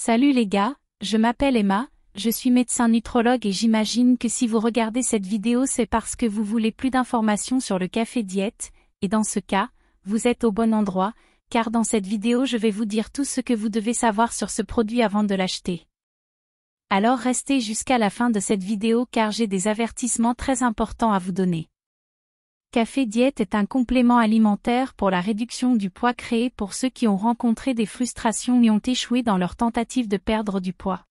Salut les gars, je m'appelle Emma, je suis médecin nutrologue et j'imagine que si vous regardez cette vidéo c'est parce que vous voulez plus d'informations sur le café diète, et dans ce cas, vous êtes au bon endroit, car dans cette vidéo je vais vous dire tout ce que vous devez savoir sur ce produit avant de l'acheter. Alors restez jusqu'à la fin de cette vidéo car j'ai des avertissements très importants à vous donner. Café Diète est un complément alimentaire pour la réduction du poids créé pour ceux qui ont rencontré des frustrations et ont échoué dans leur tentative de perdre du poids.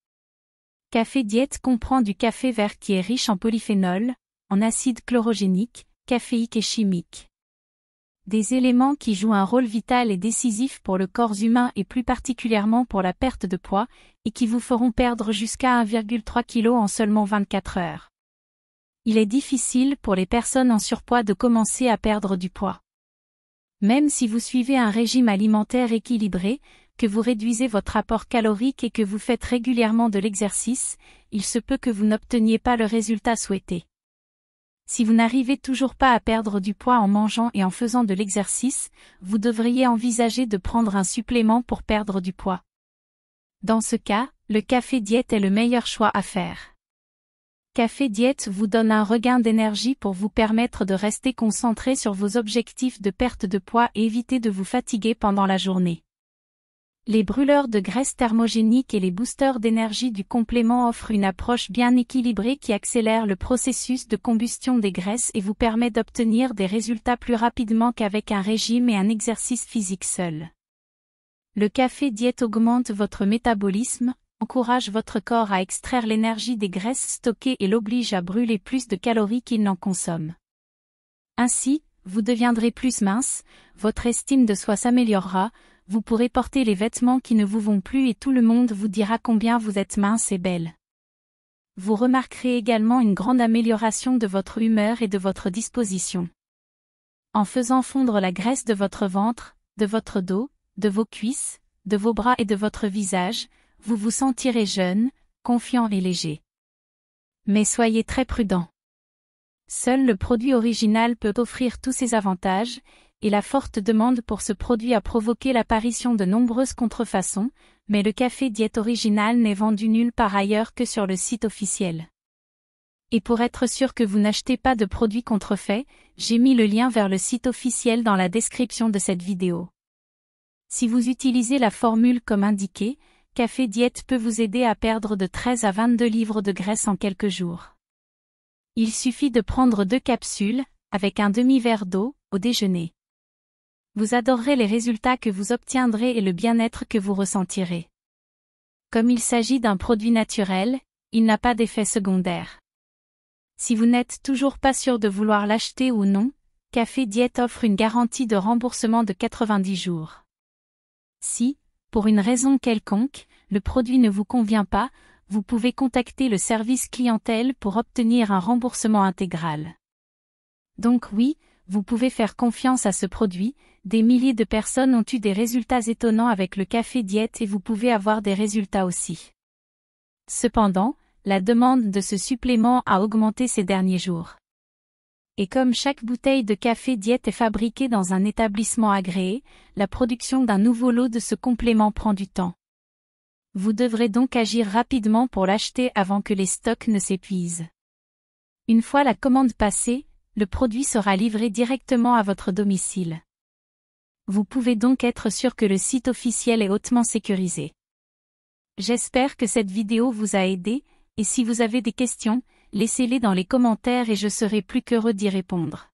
Café Diète comprend du café vert qui est riche en polyphénol, en acides chlorogéniques, caféiques et chimiques. Des éléments qui jouent un rôle vital et décisif pour le corps humain et plus particulièrement pour la perte de poids, et qui vous feront perdre jusqu'à 1,3 kg en seulement 24 heures il est difficile pour les personnes en surpoids de commencer à perdre du poids. Même si vous suivez un régime alimentaire équilibré, que vous réduisez votre apport calorique et que vous faites régulièrement de l'exercice, il se peut que vous n'obteniez pas le résultat souhaité. Si vous n'arrivez toujours pas à perdre du poids en mangeant et en faisant de l'exercice, vous devriez envisager de prendre un supplément pour perdre du poids. Dans ce cas, le café diète est le meilleur choix à faire. Café Diète vous donne un regain d'énergie pour vous permettre de rester concentré sur vos objectifs de perte de poids et éviter de vous fatiguer pendant la journée. Les brûleurs de graisse thermogénique et les boosters d'énergie du complément offrent une approche bien équilibrée qui accélère le processus de combustion des graisses et vous permet d'obtenir des résultats plus rapidement qu'avec un régime et un exercice physique seul. Le café diète augmente votre métabolisme, encourage votre corps à extraire l'énergie des graisses stockées et l'oblige à brûler plus de calories qu'il n'en consomme. Ainsi, vous deviendrez plus mince, votre estime de soi s'améliorera, vous pourrez porter les vêtements qui ne vous vont plus et tout le monde vous dira combien vous êtes mince et belle. Vous remarquerez également une grande amélioration de votre humeur et de votre disposition. En faisant fondre la graisse de votre ventre, de votre dos, de vos cuisses, de vos bras et de votre visage, vous vous sentirez jeune, confiant et léger. Mais soyez très prudent. Seul le produit original peut offrir tous ces avantages, et la forte demande pour ce produit a provoqué l'apparition de nombreuses contrefaçons, mais le café diète original n'est vendu nulle part ailleurs que sur le site officiel. Et pour être sûr que vous n'achetez pas de produits contrefaits, j'ai mis le lien vers le site officiel dans la description de cette vidéo. Si vous utilisez la formule comme indiqué, Café Diète peut vous aider à perdre de 13 à 22 livres de graisse en quelques jours. Il suffit de prendre deux capsules, avec un demi-verre d'eau, au déjeuner. Vous adorerez les résultats que vous obtiendrez et le bien-être que vous ressentirez. Comme il s'agit d'un produit naturel, il n'a pas d'effet secondaire. Si vous n'êtes toujours pas sûr de vouloir l'acheter ou non, Café Diète offre une garantie de remboursement de 90 jours. Si, pour une raison quelconque, le produit ne vous convient pas, vous pouvez contacter le service clientèle pour obtenir un remboursement intégral. Donc oui, vous pouvez faire confiance à ce produit, des milliers de personnes ont eu des résultats étonnants avec le café diète et vous pouvez avoir des résultats aussi. Cependant, la demande de ce supplément a augmenté ces derniers jours. Et comme chaque bouteille de café diète est fabriquée dans un établissement agréé, la production d'un nouveau lot de ce complément prend du temps. Vous devrez donc agir rapidement pour l'acheter avant que les stocks ne s'épuisent. Une fois la commande passée, le produit sera livré directement à votre domicile. Vous pouvez donc être sûr que le site officiel est hautement sécurisé. J'espère que cette vidéo vous a aidé, et si vous avez des questions, laissez-les dans les commentaires et je serai plus qu'heureux d'y répondre.